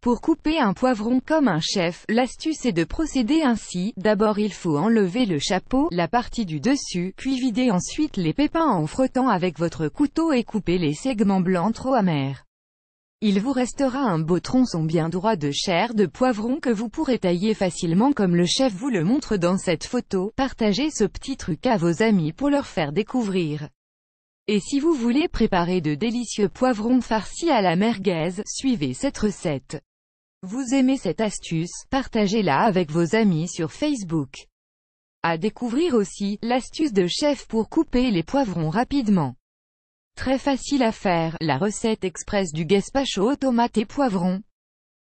Pour couper un poivron comme un chef, l'astuce est de procéder ainsi, d'abord il faut enlever le chapeau, la partie du dessus, puis vider ensuite les pépins en frottant avec votre couteau et couper les segments blancs trop amers. Il vous restera un beau tronçon bien droit de chair de poivron que vous pourrez tailler facilement comme le chef vous le montre dans cette photo, partagez ce petit truc à vos amis pour leur faire découvrir. Et si vous voulez préparer de délicieux poivrons farcis à la merguez, suivez cette recette. Vous aimez cette astuce, partagez-la avec vos amis sur Facebook. À découvrir aussi, l'astuce de chef pour couper les poivrons rapidement. Très facile à faire, la recette express du gazpacho automate et poivrons.